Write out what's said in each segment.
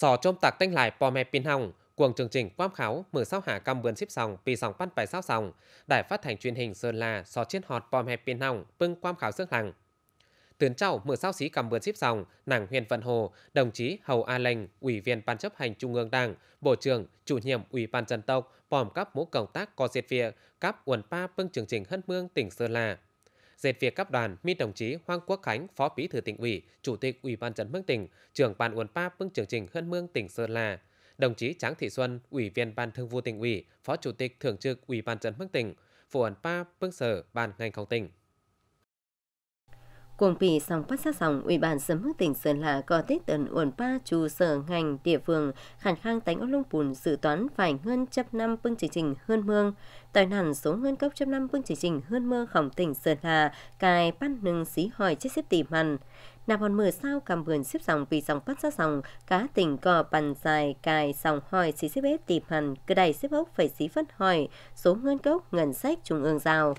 Sò trôm tạc tinh lại pò mẹ pin hồng, cuồng chương trình quam kháo mở sao hạ cầm bươn xếp sòng pì sòng bắt bài sao sòng, đài phát thanh truyền hình Sơn La sò chiến hót pò mẹ pin hồng, bưng quam kháo sức hàng. tuyến trao mở sao xí cầm bươn xếp sòng, nàng huyền vận hồ, đồng chí Hầu A lành, ủy viên ban chấp hành trung ương đảng, bộ trưởng, chủ nhiệm ủy ban dân tộc, pòm cấp mũ công tác có diệt việc, cấp uẩn pa bưng chương trình hân mương tỉnh Sơn La dệt việc cấp đoàn mi đồng chí Hoàng Quốc Khánh, Phó Bí thư tỉnh ủy, Chủ tịch Ủy ban dân mương tỉnh, trưởng ban uẩn pa vương chương trình hân mương tỉnh Sơn La, đồng chí Tráng Thị Xuân, Ủy viên Ban Thường vụ tỉnh ủy, Phó Chủ tịch Thường trực Ủy ban dân mương tỉnh, phụ ẩn pa vương sở ban ngành không tỉnh. Cùng bị sòng phát sát sòng, Ủy ban Sớm mức tỉnh Sơn La có tết tần uẩn ba chủ sở ngành địa phương khẳng khang tánh ông lông bùn dự toán phải ngân chấp năm bưng chỉ trình hơn mương. Tài nản số ngân cốc chấp năm bưng chỉ trình hơn mương khổng tỉnh Sơn La, cài bắt nừng xí hỏi chết xếp tỉ mằn. Nạp hòn mười sao cầm vườn xếp sòng vì sòng phát sát sòng, cá tỉnh cò bàn dài cài sòng hỏi xí xếp ép tỉ mằn, cứ đầy xếp ốc phải xí phân hỏi, số ngân cốc ngân sách trung ương giao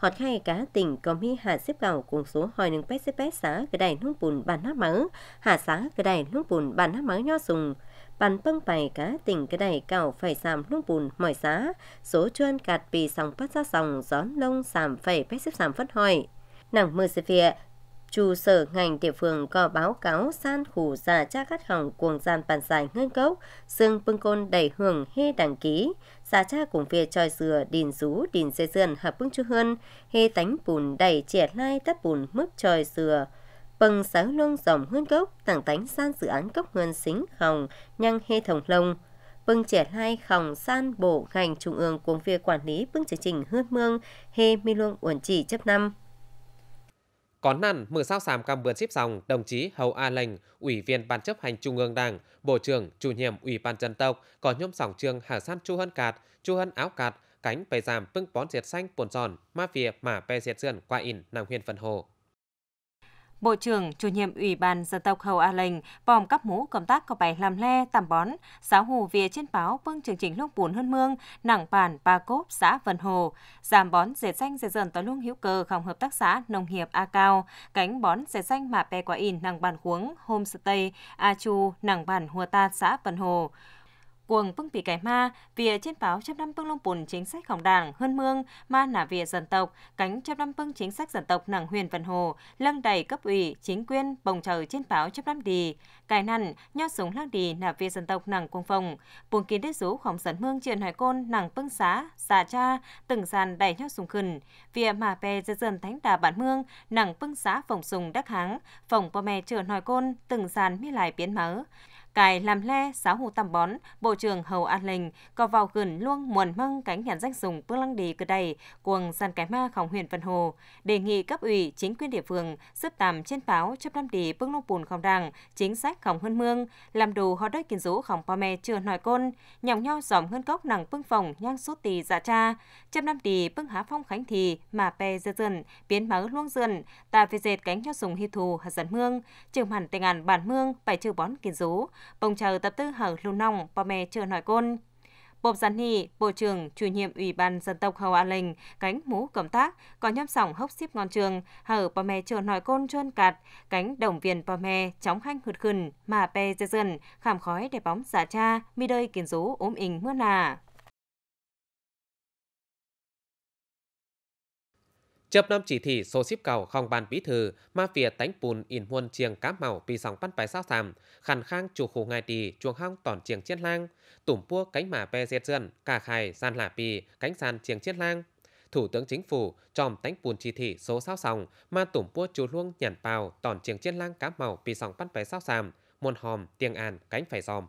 hot khay cá tỉnh có mi hạ xếp gạo cùng số hỏi nâng pet xếp pet xá cái đài nung bùn bàn nát mỡ hạ xá cái đài nung bùn bàn nát mỡ nho sùng bàn băng bày cá tỉnh cái đài cào phải sàm nung bùn mỏi xá số chuyên cạt bì sòng phát ra sòng gión lông sàm phải pet xếp sàm phất hỏi nàng mưa xếp vịa Chủ sở ngành địa phương có báo cáo san khủ giả cha cắt hỏng cuồng gian bàn dài ngân cốc, xương bưng côn đầy hưởng hê đăng ký, giá dạ cha cũng về tròi dừa đình rú đình dây dườn hợp bưng chu hơn hê tánh bùn đầy trẻ lai tắt bùn mức tròi dừa bằng sáng lông dòng hơn gốc tảng tánh san dự án cốc ngân xính hồng nhăng hê thồng lông bưng trẻ lai khòng san bộ ngành trung ương cuồng việc quản lý bưng chương trình hơn mương hê mi luông uẩn chỉ chấp năm có năn mưa sao sàm cam bươn xếp dòng, đồng chí Hầu A lành Ủy viên Ban chấp hành Trung ương Đảng, Bộ trưởng, Chủ nhiệm Ủy ban dân tộc, có nhóm sòng trường Hà San Chu Hân Cạt, Chu Hân Áo Cạt, cánh bày giảm pưng bón diệt xanh bồn giòn, ma việt mà bè diệt sườn qua in nam huyền phần hồ. Bộ trưởng, chủ nhiệm Ủy ban dân tộc Hầu A Lệnh, vòng cắp mũ công tác có bài làm le, tàm bón, xã hù vía trên báo vương chương trình lúc bùn hơn mương, nặng bản, ba cốp, xã Vân Hồ, giảm bón dệt xanh dệt dần tới luông hữu cơ không hợp tác xã nông nghiệp A Cao, cánh bón dệt xanh mà pe quả in nặng bản huống, homestay, A Chu, nặng bản hùa ta xã Vân Hồ cuồng vương bị cái ma, vìa trên báo chấp năm vương long bùn chính sách khổng đảng, hơn mương, ma nả vìa dân tộc, cánh chấp năm vương chính sách dân tộc nàng huyền vân hồ, lăng đầy cấp ủy, chính quyền, bồng trời trên báo chấp năm đi, cài nằn, nho súng lắc đi nả vìa dân tộc nàng cung phòng, buồn kín đất rú khổng dân mương truyền hải côn nàng vương xá, xà cha, từng sàn đầy nho súng khẩn, vìa mà bè dân dân thánh đà bản mương, nàng vương xá phòng sùng đắc háng, phòng bò mè trở nòi côn, từng sàn mi lại biến máu cài làm le sáu hồ tam bón bộ trưởng hầu an lình có vào gần luông muồn măng cánh nhàn danh dùng bước lăng đi cơ đầy cuồng sàn cái ma khổng huyện vân hồ đề nghị cấp ủy chính quyền địa phương sớp tạm trên báo chấp năm đi bước nông bùn khổng đảng chính sách khổng hơn mương làm đủ họ đất kiến rũ khổng pa me chưa nói côn nhỏng nho dòm hơn cốc nặng bưng phòng nhang sốt tì dạ cha chấp năm đi bưng há phong khánh thì mà pe dơ dần biến máu luông dần ta về dệt cánh cho dùng hi thù hạt dần mương trường hẳn tình ảnh bản mương phải trừ bón kiến rú bông chờ tập tư hở lưu nong, bò mè chờ nói côn. bộ giản Hì, Bộ trưởng, chủ nhiệm Ủy ban Dân tộc Hầu A Lệnh, cánh mũ cầm tác, có nhóm sỏng hốc xíp ngon trường, hở bò mè chờ nói côn chuôn cạt, cánh đồng viên bò mè, chóng hanh hụt khừng, mà pe dê dần khảm khói để bóng giả cha, mi đơi kiến rú ốm ình mưa nà. Chớp năm chỉ thị số xíp cầu không ban bí thư mà phía tánh bùn in huân chiêng cá màu vì sóng bắn bài sao thảm, khăn khang chủ khu ngài tì chuồng hong tòn chiêng chiết lang, tủm pua cánh mà pe diệt dân, cả khai gian lạ pì, cánh sàn chiêng chiết lang. Thủ tướng chính phủ chòm tánh bùn chỉ thị số sao sòng mà tủm pua chú luông nhàn bào tòn chiêng chiết lang cá màu vì sóng bắn bài sao thảm, muôn hòm, tiếng an, cánh phải dòm.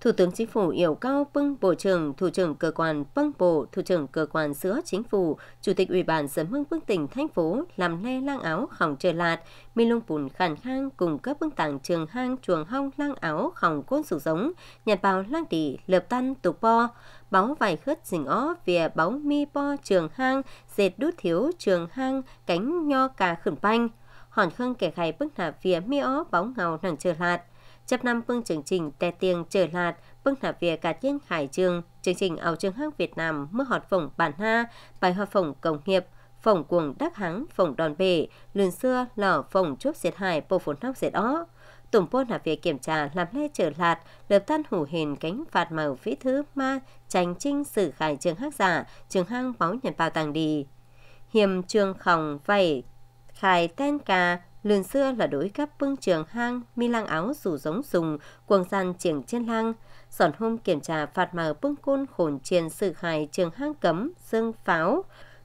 Thủ tướng Chính phủ yêu cao Pưng Bộ trưởng, Thủ trưởng Cơ quan Pưng Bộ, Thủ trưởng Cơ quan Sữa Chính phủ, Chủ tịch Ủy ban Dân hương Pưng tỉnh, thành phố làm lê lang áo hỏng trời lạt, mi lung bùn khàn khang cùng các bưng tảng trường hang chuồng hong lang áo hỏng côn sủ giống, nhặt bào lang tỷ lợp tan tục po, báo vài khớt dình ó vìa báo mi po trường hang, dệt đút thiếu trường hang, cánh nho cà khẩn banh. Hòn khương kẻ khai bức nạp vìa mi ó báo ngào nàng trời lạt Chấp năm phương chương trình tè tiền trở lạt, phương thả về cả tiên hải trường, chương trình ảo trường hát Việt Nam mưa họt phổng bản ha, bài hoa phổng công nghiệp phổng cuồng đắc hắng, phổng đòn bể, lươn xưa lỏ phổng chốt diệt hải, bộ phồn nóc diệt ó. Tùng bôn là việc kiểm tra làm lê trở lạt, lập tan hủ hình cánh phạt màu vĩ thứ ma, tránh trinh sử khải trường hát giả, trường hang báo nhận bảo tàng đi. Hiểm trường khòng vầy khải tên ca lần xưa là đối các bưng trường hang, mi lang áo rủ giống dùng, quần gian triển trên lang. Sòn hôm kiểm tra phạt mà bưng côn khổn triền sự hài trường hang cấm, dương pháo.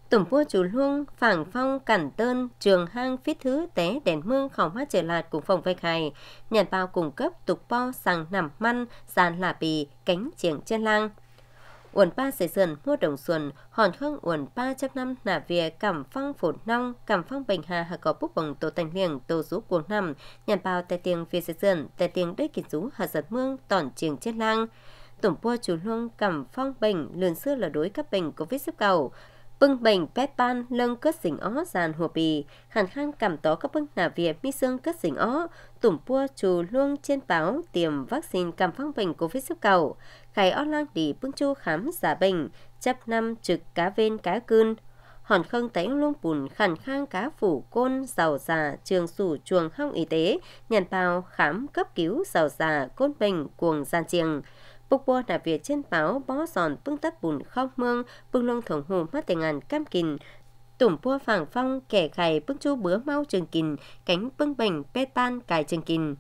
Tổng vua chủ luông, phảng phong, cản tơn, trường hang phít thứ, té đèn mương khảo hoa trở lạt cùng phòng vạch hài. nhận bao cung cấp tục po, sàng nằm măn, sàn lạ bì, cánh triển trên lang uẩn ba sài sườn mua đồng xuân hòn khăng uẩn ba trăm năm nà vía cảm phong phổ nong cảm phong bình hà hà có bốc bồng tổ thành liền tổ rú cuồng năm nhàn bao tại tiền phía sài sườn tại tiền đất kỳ rú hà giật mương tòn trường chết lang tổng bua chủ luông cảm phong bình lườn xưa là đối các bệnh covid sức cầu Bưng bệnh bếp ban lâng cất xỉnh ó dàn hồ bì, hàn khang cảm tỏ các bưng nà việt mi sương cất xỉnh ó, tủm pua chù luôn trên báo tiềm vaccine cảm phong bệnh covid sức cầu. Khai ó lang đi bưng chu khám giả bệnh, chấp năm trực cá ven cá cơn, hòn khâng tấy luôn bùn khẩn khang cá phủ côn giàu già trường sủ chuồng hong y tế nhàn bào khám cấp cứu giàu già côn bình cuồng gian chiêng bục bùa đã việc trên báo bó giòn bưng tất bùn khóc mương, bưng lông thổng hồ mất tình ngàn cam kình tủm bua phẳng phong kẻ gầy bưng chu bứa mau trường kình cánh bưng bình pet pan cài trường kình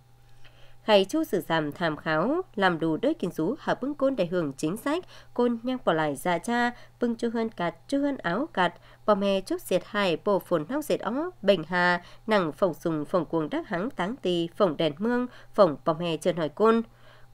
Khải chu sử giảm tham kháo, làm đủ đôi kinh rú hợp bưng côn để hưởng chính sách, côn nhang bỏ lại dạ cha, bưng chu hơn cạt, chu hơn áo cạt, bò mè chút diệt hải, bổ phồn nóc diệt ó, bệnh hà, nặng phòng sùng phòng cuồng đắc hắng táng tì, phòng đèn mương, phòng bò mè trơn hỏi côn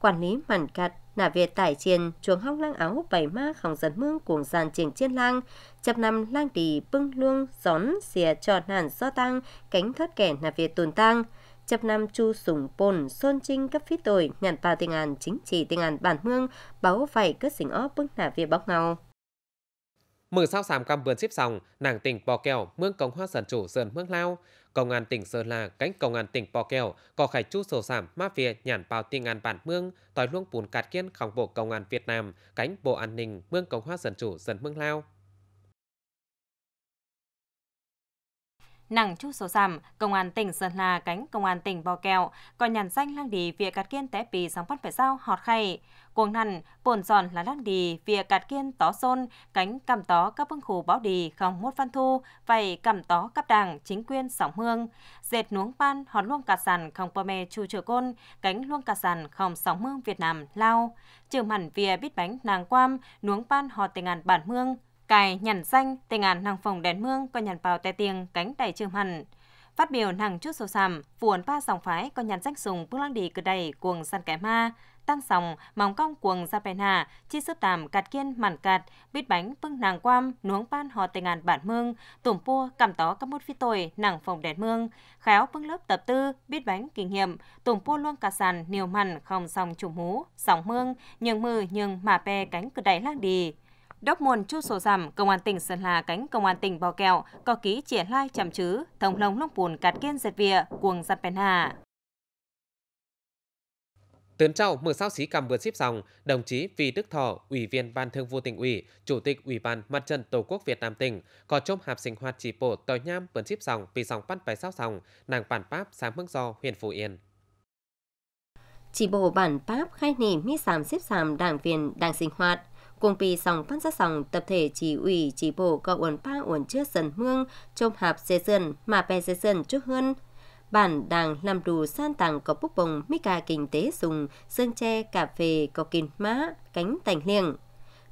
quản lý mặn cạt nà về tải chiền chuồng hóc lang áo bảy ma khổng dần mương cuồng giàn triển chiên lang chập năm lang tỷ bưng luông gión xìa tròn hàn do tăng cánh thoát kẻ nà về tồn tăng chập năm chu sùng bồn xôn trinh cấp phí tội nhàn vào tình an chính trị tình an bản mương báo vảy cất xỉnh ó bưng nà về bóc ngầu mở sao sàm cam vườn xếp sòng nàng tỉnh bò kèo mương cống hoa sần chủ sườn mương lao Công an tỉnh Sơn La, cánh công an tỉnh Po Kèo, có khải chú sổ sảm, mafia, nhàn bào tình an bản mương, tỏi luông bùn cát kiên khổng bộ công an Việt Nam, cánh bộ an ninh, mương Cộng hòa Dân chủ, dân mương lao. nàng chu số giảm, công an tỉnh Sơn La cánh công an tỉnh Bò Kẹo, còn nhàn danh lang đi việc cạt kiên té pì sóng bắt phải sao họt khay. Cuồng nằn, bồn giòn là lang đi việc cạt kiên tó xôn, cánh cầm tó các bưng khủ báo đi không mốt văn thu, vậy cầm tó cấp đảng, chính quyền sóng hương. Dệt nuống pan hòn luông cà sàn không pơ mè chu chở côn, cánh luông cà sàn không sóng mương Việt Nam, Lao. Trường hẳn vìa bít bánh nàng quam, nuống pan hò tình ngàn bản mương, cài nhằn danh tình án nàng phòng đèn mương có nhằn bào tè tiền cánh đầy trường hẳn. Phát biểu nàng chút sâu sầm, phuồn ba dòng phái có nhằn danh sùng bước lăng đi cử đầy cuồng săn kẻ ma, tăng sòng, mỏng cong cuồng ra bè nà, chi sức tàm cạt kiên mản cạt, bít bánh bưng vâng nàng quam, nuống ban họ tình ngàn bản mương, tủm pua cảm tó các mút phi tồi, nàng phòng đèn mương, khéo bưng vâng lớp tập tư, bít bánh kinh nghiệm, tủm pua luông cà sàn, niều mằn, không sòng chủ mú, sòng mương, nhường mư nhường mà pe cánh cửa đáy lang đi, đốc môn chu sổ giảm, công an tỉnh Sơn La cánh công an tỉnh Bò Kẹo, có ký triển lai chậm chứ, thông lông lông bùn cạt kiên dệt vịa, cuồng giặt bèn hà. Tướng trao mở sao xí cầm vừa xếp dòng, đồng chí Vì Đức Thọ, Ủy viên Ban Thường vụ tỉnh ủy, Chủ tịch Ủy ban Mặt trận Tổ quốc Việt Nam tỉnh, có chôm hạp sinh hoạt chỉ bộ tòi nham bẩn xếp dòng vì dòng bắt bài sao dòng, nàng bản pháp sáng mức do huyện Phú Yên. Chỉ bộ bản pháp khai nỉ mi sám xếp sám đảng viên đang sinh hoạt, Cùng bị sòng phát sát sòng tập thể chỉ ủy chỉ bộ cậu uẩn pa uẩn trước dần mương, trông hạp dê dần, mà bè dê dần chút hơn. Bản đàng làm đủ san tàng có bốc bồng mít cà kinh tế dùng, sơn tre, cà phê, có kín má, cánh tành liêng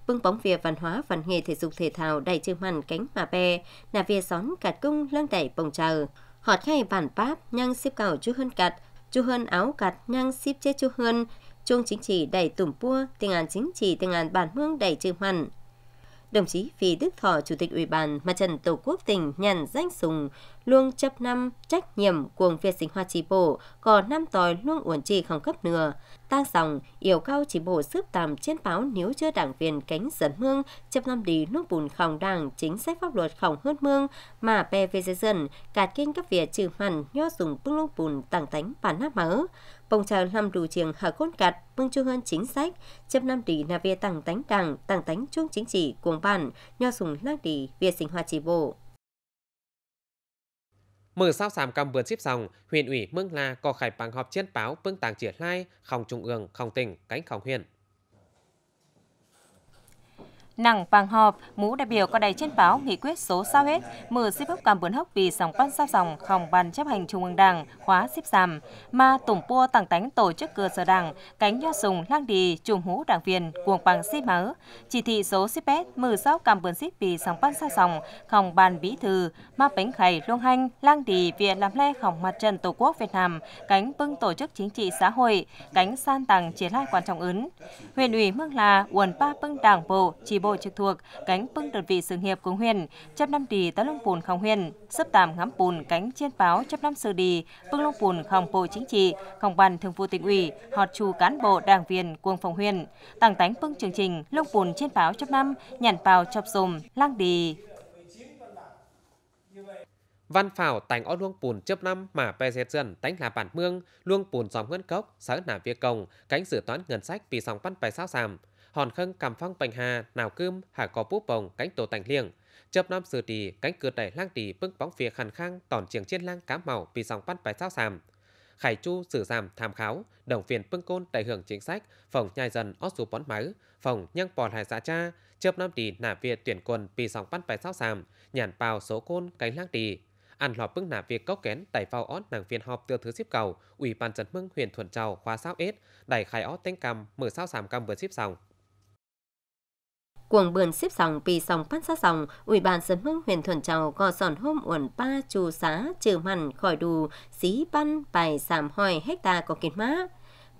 bưng bóng việc văn hóa văn nghệ thể dục thể thao đầy trương màn cánh mà bè là việc xón cạt cung lăng đẩy bồng chờ họt khay bản pháp nhang xếp cào chú hơn cạt chú hơn áo cạt nhang xếp chế chú hơn chung chính trị đầy tùm pua, tình án chính trị tình án bản mương đầy trừ hoàn. Đồng chí Phi Đức Thọ, Chủ tịch Ủy ban Mặt trận Tổ quốc tỉnh nhận danh sùng luông chấp năm trách nhiệm cuồng việt sinh hoạt chỉ bộ, có năm tòi luông uẩn trì không cấp nửa. Ta dòng, yêu cao chỉ bộ xếp tầm trên báo nếu chưa đảng viên cánh dẫn mương, chấp năm đi nước bùn khổng đảng, chính sách pháp luật khổng hơn mương, mà bè về dân, cạt kinh các việc trừ hẳn nho dùng bưng lúc bùn tàng tánh bản nát mở phong trào làm đủ trường hở cốt cạt bưng chu hơn chính sách chấp năm đi là về tàng tánh đảng tàng tánh chung chính trị cuồng bản nho sùng lác đi về sinh hoạt chỉ bộ Mở sau sàm cầm vườn xếp xong, huyện ủy Mương La có khai bằng họp chiến báo phương tàng triển lai, không trung ương, không tỉnh, cánh không huyện nặng vàng họp, mũ đại biểu có đầy trên báo nghị quyết số sao hết, mở xếp hốc cam bốn hốc vì sòng quan sao sòng khòng ban chấp hành trung ương đảng, khóa xếp giảm, ma tổng pua tàng tánh tổ chức cơ sở đảng, cánh nho sùng lang đi, trùng hũ đảng viên, cuồng bằng xếp máu, chỉ thị số xếp bét, mở sáu cam bốn xếp vì sòng quan sao sòng khòng ban bí thư, ma bánh khẩy luông hanh lang đi viện làm le khòng mặt trận tổ quốc Việt Nam, cánh bưng tổ chức chính trị xã hội, cánh san tàng triển khai quan trọng ứng. Huyện ủy Mương Là, quần ba bưng đảng bộ, chỉ bộ bộ trực thuộc cánh bưng đơn vị sự nghiệp của huyện, chấp năm tỷ tới long bùn khòng huyện, sấp tạm ngắm bùn cánh trên báo chấp năm sư đi, bưng long bùn khòng bộ chính trị, khòng ban thường vụ tỉnh ủy, họp chủ cán bộ đảng viên quân phòng huyện, tặng tánh bưng chương trình long bùn trên báo chấp năm, nhàn vào chọc dùm, lang đi. Văn phảo tành ó luông bùn chấp năm mà bè dệt dần tánh là bản mương, luông bùn dòng ngân cốc, sáng là việc công, cánh dự toán ngân sách vì dòng văn bài sao sàm hòn khâng cầm phăng bành hà nào cơm hà có búp bồng cánh tổ tành liêng chớp nam sư tỳ cánh cửa đẩy lang tỳ bưng bóng phía khăn khang tòn trường trên lang cá màu vì dòng bắt bài sao sàm khải chu sử giảm tham kháo đồng phiền bưng côn đại hưởng chính sách phòng nhai dần ót dù bón máu phòng nhăng bò hải giả dạ cha chớp nam tỳ nả việt tuyển quần vì dòng bắt bài sao sàm nhàn bào số côn cánh lang tỳ ăn lọp bưng nả việc cốc kén tài phao ót nàng viên họp từ thứ xếp cầu ủy ban trần mưng huyện thuần trào khóa sao ết đẩy khai ót tên cầm mở sao sàm cầm vừa xếp xong cuồng bườn xếp sòng pì sòng phát sát sòng ủy ban sớm mức huyện thuần châu có sòn hôm uẩn ba chù xá trừ mặn khỏi đù xí ban bài giảm hỏi hecta có kiến má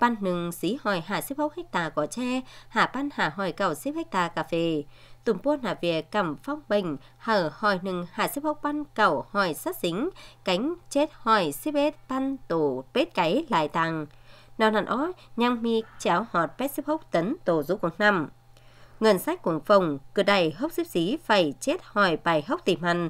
ban nừng xí hỏi hạ xếp hốc hecta có tre hạ ban hạ hỏi cầu xếp hecta cà phê tùng buôn hà về cầm phong bình hở hỏi nừng hạ xếp hốc ban cầu hỏi sát dính cánh chết hỏi xếp bết ban tổ bết cái lại tàng nào nàn ó nhang mi chéo họt bét xếp hốc tấn tổ rũ quảng năm ngân sách cuồng phòng, cứ đầy hốc xếp xí phải chết hỏi bài hốc tìm hằn.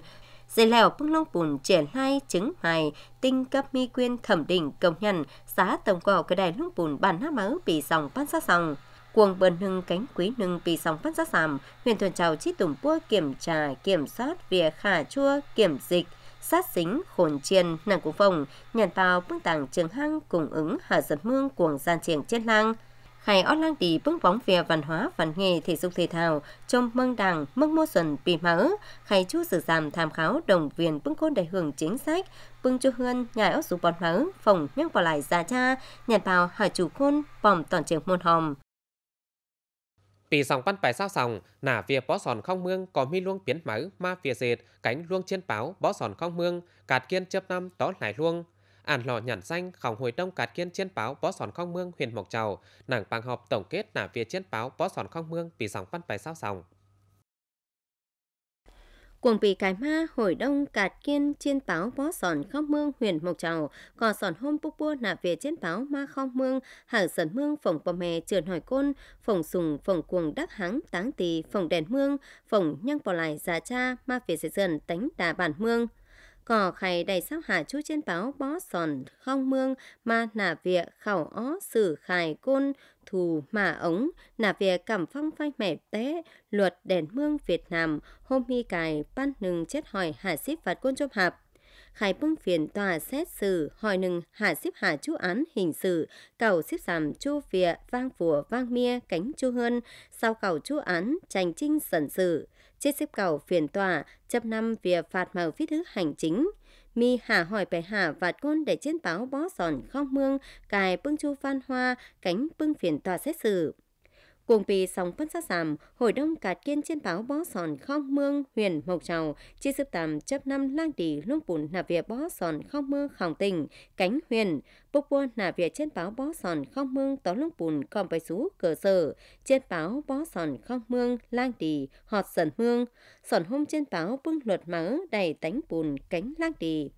Dây lèo bưng long bùn triển hai trứng hài tinh cấp mi quyên thẩm định công nhân, xá tổng cầu cứ đầy long bùn bàn hát máu bị dòng bắn ra dòng. Cuồng bần hưng cánh quý nưng bị sóng phát ra giảm, huyền thuần trào chi tùm bua kiểm tra kiểm soát, về khả chua, kiểm dịch, sát xính, khổn chiên, nàng cung phòng, nhàn tàu bưng tàng trường hăng cùng ứng hạ giật mương cuồng gian triển trên lang. Hải Âu lang Tỷ bước bóng về văn hóa, văn nghệ, thể dục thể thao, trong mương đảng, mương mô xuân, bì máu, khai chú sự giảm tham khảo đồng viên bước côn đại hưởng chính sách, bưng cho hươn, nhà ốc dù bọn mỡ phòng miếng vào lại già cha, nhặt bào hỏi chủ côn, phòng toàn trường môn hòm. pì sòng bắn bài sao sòng, nả việc bó sòn không mương, có mi luông biến máu, ma phía dệt, cánh luông trên báo, bó sòn không mương, cạt kiên chớp năm, tỏ lại luông. Ản lò nhản danh khổng hồi đông cạt kiên chiến báo võ sòn không mương huyện Mộc Trầu, nàng bằng họp tổng kết nả việc chiến báo võ sòn không mương vì dòng văn bài sao sòng. Cuồng bị cái ma hồi đông cạt kiên chiên báo bó sòn khóc mương huyền mộc trào, cò sòn hôm búc bua nạ về chiên báo ma khóc mương, hải sần mương phòng bò mè trườn hỏi côn, phòng sùng phòng cuồng đắc hắng táng tì, phòng đèn mương, phòng nhăng bò lại già cha ma về dễ dần tánh đà bản mương cỏ khay đầy sao hạ chú trên báo bó sòn không mương mà nà vịa khảo ó sử khải côn thù mà ống nà vịa cảm phong phai mẻ té luật đèn mương Việt Nam hôm hi cài ban nừng chết hỏi hạ xíp phạt quân chôm hạp khải bưng phiền tòa xét xử hỏi nừng hạ xếp hạ chú án hình sự cầu xếp giảm chu vịa vang phùa vang mia cánh chu hơn sau cầu chú án tranh trinh sần sự Chết xếp cầu phiền tòa, chấp năm việc phạt màu phí thứ hành chính. Mi hạ hỏi bài hạ vạt côn để chiến báo bó sòn không mương, cài bưng chu phan hoa, cánh bưng phiền tòa xét xử. Cuồng bì sòng phân sát giảm, hồi đông cạt kiên trên báo bó sòn không mương huyền mộc trào, chi sư tầm chấp năm lang tỷ lúc bùn nạp vỉa bó sòn không mương khỏng tình, cánh huyền, bốc bua nạp vỉa trên báo bó sòn không mương tó lúc bùn còn bài xú cờ sở, trên báo bó sòn không mương lang tỷ họt sần mương, sòn hôm trên báo bưng luật máu đầy tánh bùn cánh lang tỷ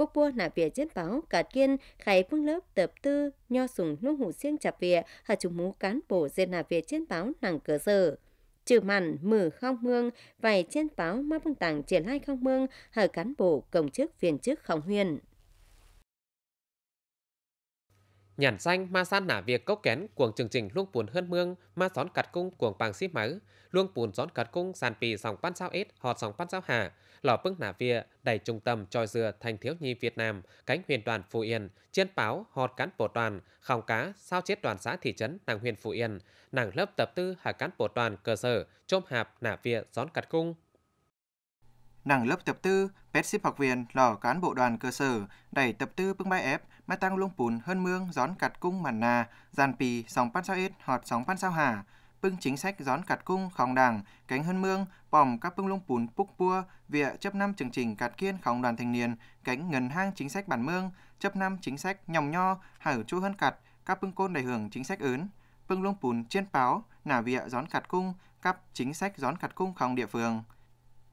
bốc bua nạ vỉa trên báo cả kiên khai phương lớp tập tư nho sùng nung hủ siêng chạp vỉa hạ chúng mũ cán bộ dên nạ vỉa trên báo nặng cửa sở trừ mặn mử không mương vài trên báo ma bông tảng triển lai không mương hở cán bộ công chức viên chức không huyền nhàn xanh ma san nả việc cốc kén cuồng chương trình luông buồn hơn mương ma xón cặt cung cuồng bằng xí máu luông buồn xón cặt cung sàn pì sòng pan sao ít họt sòng pan sao hà lò bức nà via đầy trung tâm tròi dừa thành thiếu nhi Việt Nam, cánh huyền đoàn Phú Yên, chiến báo họt cán bộ đoàn, khòng cá, sao chết đoàn xã thị trấn nàng huyền Phú Yên, nàng lớp tập tư hạ cán bộ đoàn cơ sở, chôm hạp nà via gión cặt cung. Nàng lớp tập tư, pet ship học viên lò cán bộ đoàn cơ sở, đẩy tập tư bưng bay ép, mai tăng lung bùn hơn mương, gión cặt cung màn nà, giàn pì, sóng pan sao ít, họt sóng pan sao hà, bưng chính sách gión cạt cung khòng đảng, cánh hơn mương, bòm các bưng lung pùn púc bua, vịa chấp năm chương trình cạt kiên khòng đoàn thanh niên, cánh ngân hang chính sách bản mương, chấp năm chính sách nhòng nho, hải chu hơn cạt, các bưng côn đầy hưởng chính sách ớn, bưng lung pùn trên báo, nả vịa gión cạt cung, các chính sách gión cạt cung khòng địa phương.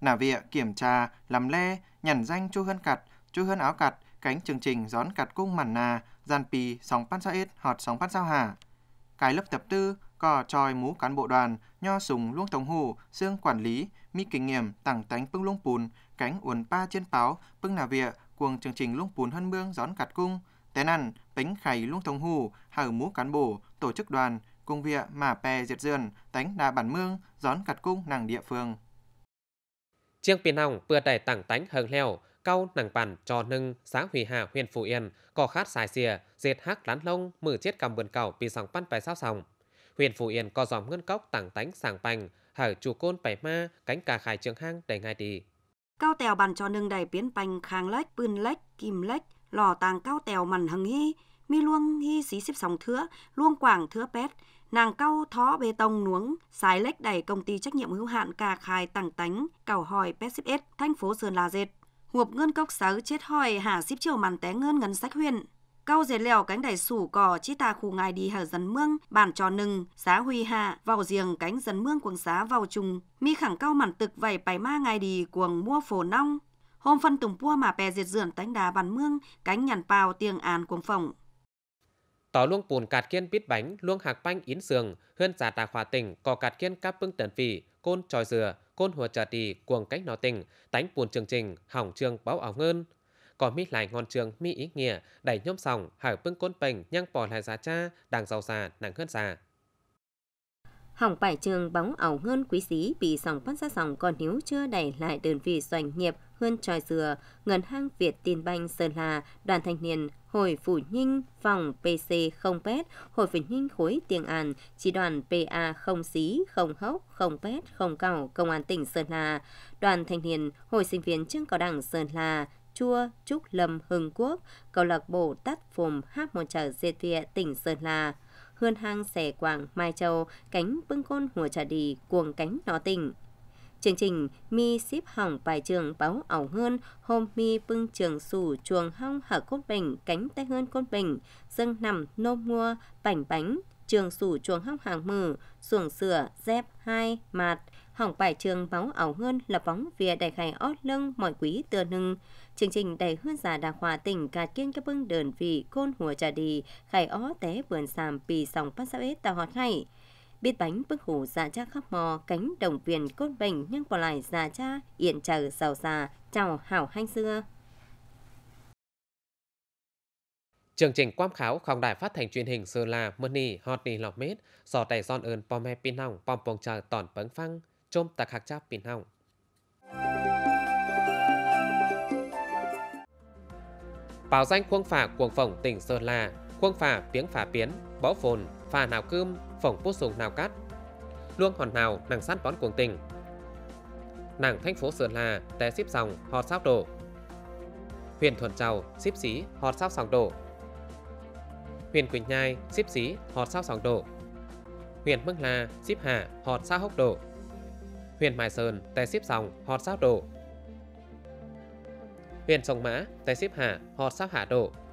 Nả vịa kiểm tra, làm le, nhằn danh chu hơn cạt, chu hơn áo cạt, cánh chương trình gión cạt cung màn nà, gian pì, sóng pan sao ít họt sóng pan sao hà. Cái lớp tập tư, cò tròi mũ cán bộ đoàn, nho sùng luông tổng hồ, xương quản lý, mi kinh nghiệm tảng tánh pưng luông pùn, cánh uốn ba trên báo, pưng nà vịa, cuồng chương trình luông pùn hân mương gión cạt cung, té năn bánh khay luông tổng hồ, hở mũ cán bộ, tổ chức đoàn, cung vịa mà pè diệt dườn, tánh đà bản mương, gión cạt cung nàng địa phương. Chiêng pin hỏng bừa đẩy tảng tánh hờn leo, cao nàng bản trò nâng xã hủy hà huyện phú yên có khát xài xìa dệt hắc lán lông mử chết cầm vườn cầu vì sòng pan bài sao sòng huyện Phú Yên có dòng ngân cốc tảng tánh sàng bành, hở chủ côn bảy ma, cánh cà khai trường hang đầy ngay đi. Cao tèo bàn cho nâng đầy biến bành khang lách, bươn lách, kim lách, lò tàng cao tèo mằn hằng hi, mi luông hi xí xếp sòng thứa, luông quảng thưa pét, nàng cao thó bê tông nuống, sái lách đầy công ty trách nhiệm hữu hạn cà khai tảng tánh, cào hỏi pét xếp ết, thành phố Sơn La Dệt. Hộp ngân cốc sáu chết hỏi hả xíp chiều màn té ngân ngân sách huyện, Cao dế lèo cánh đẩy sủ cỏ chi ta khu ngài đi hở dần mương, bản trò nừng, xá huy hạ, vào giềng cánh dần mương quần xá vào trùng. Mi khẳng cao mản tực vảy bài ma ngài đi cuồng mua phổ nong. Hôm phân tùng pua mà bè diệt dưỡng tánh đá bàn mương, cánh nhàn pào tiền án cuồng phỏng. Tỏ luông bùn cạt kiên bít bánh, luông hạc banh yến sườn hơn giả tà hòa tỉnh, cò cạt kiên cáp bưng tần phì côn tròi dừa, côn hùa trà tì, cuồng cách nó tỉnh, tánh bùn trường trình, hỏng trường báo ảo ngơn, có mi lại ngon trường mi ý nghĩa đẩy nhôm sòng hở bưng côn bành nhăng bỏ lại giá cha đang giàu già nàng hơn già hỏng bài trường bóng ảo hơn quý xí bị sòng phát ra sòng còn hiếu chưa đẩy lại đơn vị doanh nghiệp hơn tròi dừa ngân hàng việt tin banh sơn la đoàn thanh niên hội phủ nhinh phòng pc 0 pet hội phủ nhinh khối tiền an chỉ đoàn pa 0 xí 0 hốc 0 pet 0 cầu công an tỉnh sơn la đoàn thanh niên hội sinh viên trường cao đẳng sơn la Chua Trúc Lâm Hưng Quốc, câu lạc bộ Tát Phùm Hát Một Trở Dê Tịa, tỉnh Sơn La. Hươn hang xẻ quảng Mai Châu, cánh bưng côn hùa trà đi, cuồng cánh nó tỉnh. Chương trình mi xếp hỏng bài trường báo ảo hơn hôm mi bưng trường sủ chuồng hong hở cốt bình cánh tay hơn côn bình dâng nằm nôm mua bảnh bánh trường sủ chuồng hong hàng mử xuồng sửa dép hai mạt hỏng bài trường báo ảo hơn là bóng vía đại khải ót lưng mọi quý tưa nưng chương trình đầy hương giả đà hòa tỉnh cả kiên các bưng đơn vị côn hùa trà đi khai ó té vườn sàm pì sòng pan sao ết tàu họt hay biết bánh bức hủ dạ cha khắp mò cánh đồng viền côn bình nhưng bỏ lại dạ cha hiện chờ giàu già chào hảo hanh xưa Chương trình quam khảo không đài phát thanh truyền hình Sơ La Money Hot Ni Lọc Mết, Sò Tài Son Ơn Pom He Pin Hong Pom Pong Chờ Tòn Bấn Phăng, Chôm Tạc Hạc Cháp Pin Hong. Bảo danh khuôn phả cuồng phổng tỉnh Sơn La, khuôn phả tiếng phả biến, bó phồn, phả nào cơm, phổng bút sùng nào cát. Luông hòn nào, nàng sát bón cuồng tỉnh. Nàng thành phố Sơn La, té xíp dòng, hò sao đổ. Huyền Thuần Trầu, xíp xí, hò sao sòng đổ. Huyền Quỳnh Nhai, xíp xí, hò sao sòng đổ. Huyền Mương La, xíp hà, hò sao hốc đổ. Huyền Mai Sơn, té xíp dòng, hò sao đổ huyền sông mã, tay xếp hà, hò sáp hà độ,